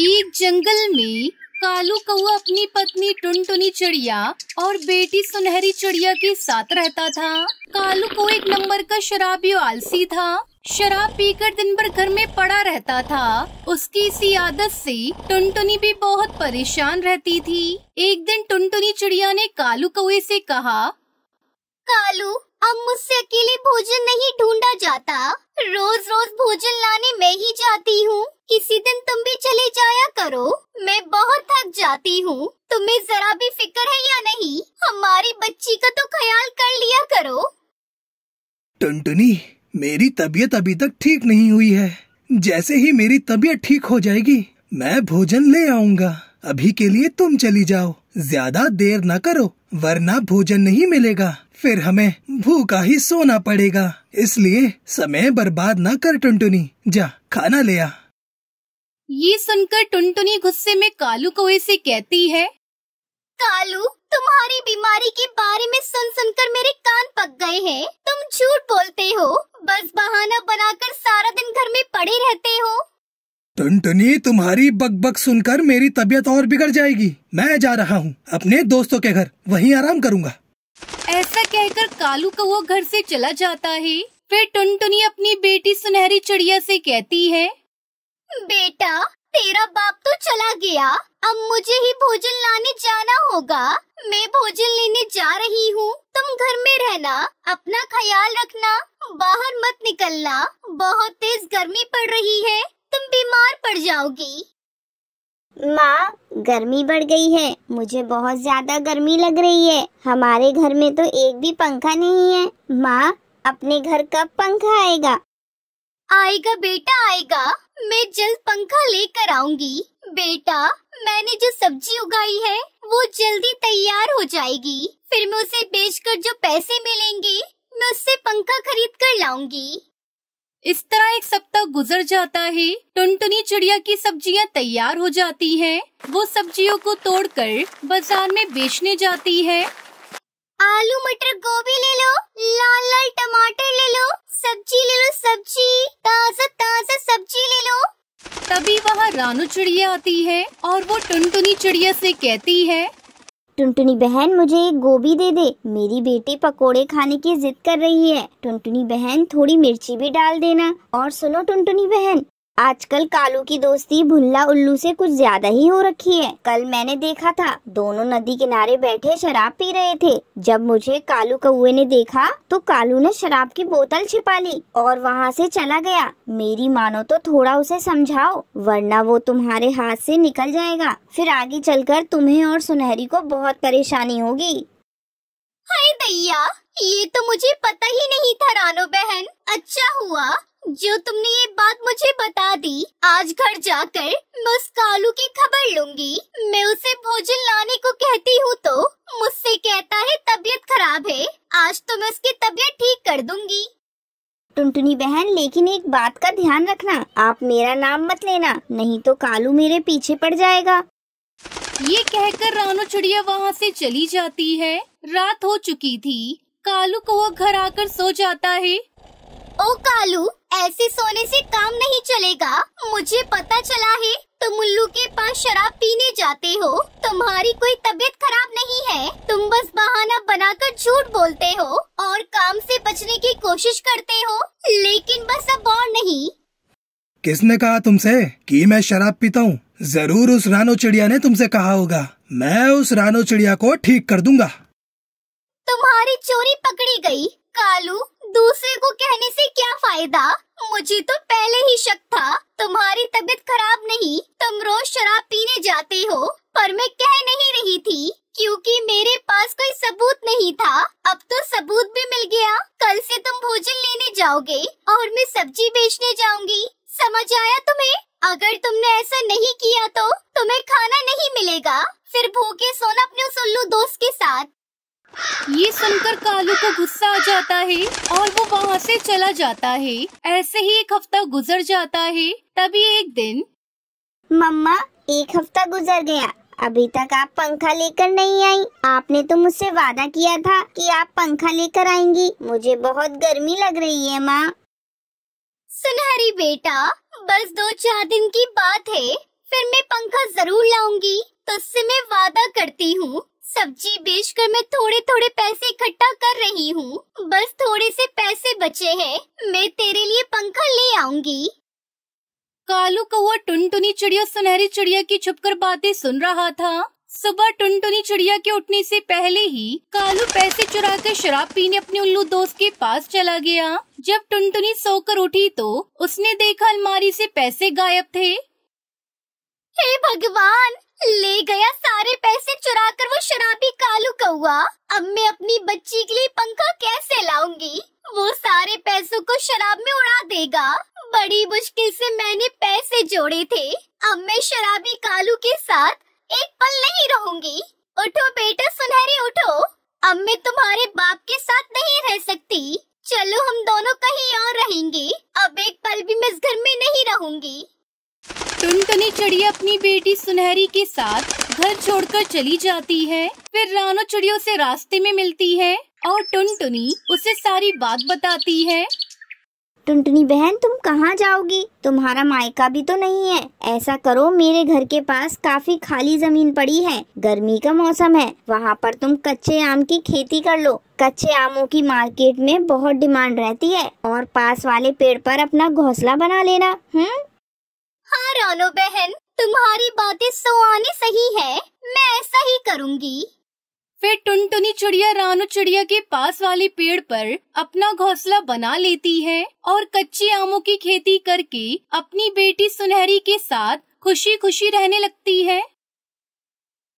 एक जंगल में कालू कौआ अपनी पत्नी टुनटुनी चिड़िया और बेटी सुनहरी चिड़िया के साथ रहता था कालू को एक नंबर का शराबी आलसी था शराब पीकर दिन भर घर में पड़ा रहता था उसकी इसी आदत से टुनटुनी भी बहुत परेशान रहती थी एक दिन टुनटुनी चिड़िया ने कालू कौए से कहा कालू अब मुझसे अकेले भोजन नहीं ढूंढा जाता रोज रोज भोजन लाने में ही जाती हूँ किसी दिन तुम भी चले जाया करो मैं बहुत थक जाती हूँ तुम्हें जरा भी फिक्र है या नहीं हमारी बच्ची का तो ख्याल कर लिया करो टंटनी मेरी तबीयत अभी तक ठीक नहीं हुई है जैसे ही मेरी तबीयत ठीक हो जाएगी मैं भोजन ले आऊंगा अभी के लिए तुम चली जाओ ज्यादा देर न करो वरना भोजन नहीं मिलेगा फिर हमें भूखा ही सोना पड़ेगा इसलिए समय बर्बाद न कर टुनटुनी जा खाना ले आ ये सुनकर टुनटुनी गुस्से में कालू को ऐसे कहती है कालू तुम्हारी बीमारी के बारे में सुन सुनकर मेरे कान पक गए हैं तुम झूठ बोलते हो बस बहाना बनाकर सारा दिन टनटनी तुम्हारी बकबक सुनकर मेरी तबीयत और बिगड़ जाएगी मैं जा रहा हूँ अपने दोस्तों के घर वहीं आराम करूँगा ऐसा कहकर कालू कौआ का घर से चला जाता है फिर टुनटुनी अपनी बेटी सुनहरी चिड़िया से कहती है बेटा तेरा बाप तो चला गया अब मुझे ही भोजन लाने जाना होगा मैं भोजन लेने जा रही हूँ तुम घर में रहना अपना ख्याल रखना बाहर मत निकलना बहुत तेज गर्मी पड़ रही है तुम बीमार पड़ जाओगी माँ गर्मी बढ़ गई है मुझे बहुत ज्यादा गर्मी लग रही है हमारे घर में तो एक भी पंखा नहीं है माँ अपने घर कब पंखा आएगा आएगा बेटा आएगा मैं जल्द पंखा लेकर आऊंगी बेटा मैंने जो सब्जी उगाई है वो जल्दी तैयार हो जाएगी फिर मैं उसे बेचकर जो पैसे मिलेंगे मैं उससे पंखा खरीद कर लाऊंगी इस तरह एक सप्ताह गुजर जाता है टुनटुनी चिड़िया की सब्जियां तैयार हो जाती हैं। वो सब्जियों को तोड़कर बाजार में बेचने जाती है आलू मटर गोभी ले लो लाल लाल टमाटर ले लो सब्जी ले लो सब्जी ताजा ताजा सब्जी ले लो तभी वहाँ रानू चिड़िया आती है और वो टुनटुनी चिड़िया से कहती है टुनटुनी बहन मुझे एक गोभी दे दे मेरी बेटी पकोड़े खाने की जिद कर रही है टुनटुनी बहन थोड़ी मिर्ची भी डाल देना और सुनो टुनटुनी बहन आजकल कालू की दोस्ती भुल्ला उल्लू से कुछ ज्यादा ही हो रखी है कल मैंने देखा था दोनों नदी किनारे बैठे शराब पी रहे थे जब मुझे कालू कौए ने देखा तो कालू ने शराब की बोतल छिपा ली और वहाँ से चला गया मेरी मानो तो थोड़ा उसे समझाओ वरना वो तुम्हारे हाथ से निकल जाएगा फिर आगे चलकर तुम्हें और सुनहरी को बहुत परेशानी होगी हाय भैया ये तो मुझे पता ही नहीं था रानो बहन अच्छा हुआ जो तुमने ये बात मुझे बता दी आज घर जाकर मैं उस कालू की खबर लूंगी मैं उसे भोजन लाने को कहती हूँ तो मुझसे कहता है तबीयत खराब है आज तो मैं उसकी तबीयत ठीक कर दूंगी टुनटुनी बहन लेकिन एक बात का ध्यान रखना आप मेरा नाम मत लेना नहीं तो कालू मेरे पीछे पड़ जाएगा ये कहकर रानो चिड़िया वहाँ से चली जाती है रात हो चुकी थी कालू को वो घर आकर सो जाता है ओ कालू ऐसे सोने से काम नहीं चलेगा मुझे पता चला है तुम उल्लू के पास शराब पीने जाते हो तुम्हारी कोई तबीयत खराब नहीं है तुम बस बहाना बनाकर झूठ बोलते हो और काम से बचने की कोशिश करते हो लेकिन बस अब और नहीं किसने कहा तुमसे कि मैं शराब पीता हूँ जरूर उस रानो चिड़िया ने तुमसे कहा होगा मैं उस रानो चिड़िया को ठीक कर दूंगा तुम्हारी चोरी पकड़ी गई कालू दूसरे को कहने से क्या फायदा मुझे तो पहले ही शक था तुम्हारी तबीयत खराब नहीं तुम रोज शराब पीने जाते हो पर मैं कह नहीं रही थी क्योंकि मेरे पास कोई सबूत नहीं था अब तो सबूत भी मिल गया कल से तुम भोजन लेने जाओगे और मैं सब्जी बेचने जाऊंगी समझ आया तुम्हें अगर तुमने ऐसा नहीं किया तो तुम्हें खाना नहीं मिलेगा फिर भूखे सोना अपने उस उल्लू दोस्त के साथ ये सुनकर कालू को गुस्सा आ जाता है और वो वहाँ से चला जाता है ऐसे ही एक हफ्ता गुजर जाता है तभी एक दिन मम्मा एक हफ्ता गुजर गया अभी तक आप पंखा लेकर नहीं आई आपने तो मुझसे वादा किया था कि आप पंखा लेकर आएंगी मुझे बहुत गर्मी लग रही है माँ सुनहरी बेटा बस दो चार दिन की बात है फिर मैं पंखा जरूर लाऊंगी तुझसे तो मैं वादा करती हूँ सब्जी बेचकर मैं थोड़े थोड़े पैसे इकट्ठा कर रही हूँ बस थोड़े से पैसे बचे हैं मैं तेरे लिए पंखा ले आऊंगी कालू कौआ टुनटुनी चिड़िया सुनहरी चिड़िया की छुपकर बातें सुन रहा था सुबह टुनटुनी चिड़िया के उठने से पहले ही कालू पैसे चुरा कर शराब पीने अपने उल्लू दोस्त के पास चला गया जब टुनटुनी सोकर उठी तो उसने देखा अलमारी से पैसे गायब थे हे भगवान ले गया सारे पैसे चुरा कर वो शराबी कालू कौआ अब मैं अपनी बच्ची के लिए पंखा कैसे लाऊंगी वो सारे पैसों को शराब में उड़ा देगा बड़ी मुश्किल से मैंने पैसे जोड़े थे अब मैं शराबी कालू के साथ एक पल नहीं रहूंगी उठो बेटा सुनहरी उठो अब मैं तुम्हारे बाप के साथ नहीं रह सकती चलो हम दोनों कहीं और रहेंगे अब एक पल चिड़िया अपनी बेटी सुनहरी के साथ घर छोड़कर चली जाती है फिर रानो चिड़ियों से रास्ते में मिलती है और टुनटुनी उसे सारी बात बताती है टुनटुनी बहन तुम कहाँ जाओगी तुम्हारा मायका भी तो नहीं है ऐसा करो मेरे घर के पास काफी खाली जमीन पड़ी है गर्मी का मौसम है वहाँ पर तुम कच्चे आम की खेती कर लो कच्चे आमों की मार्केट में बहुत डिमांड रहती है और पास वाले पेड़ पर अपना घोंसला बना लेना हम्म हाँ रानो बहन तुम्हारी बातें सोआने सही है मैं ऐसा ही करूँगी फिर टुनटुनी चिड़िया रानो चिड़िया के पास वाले पेड़ पर अपना घोंसला बना लेती है और कच्चे आमों की खेती करके अपनी बेटी सुनहरी के साथ खुशी खुशी रहने लगती है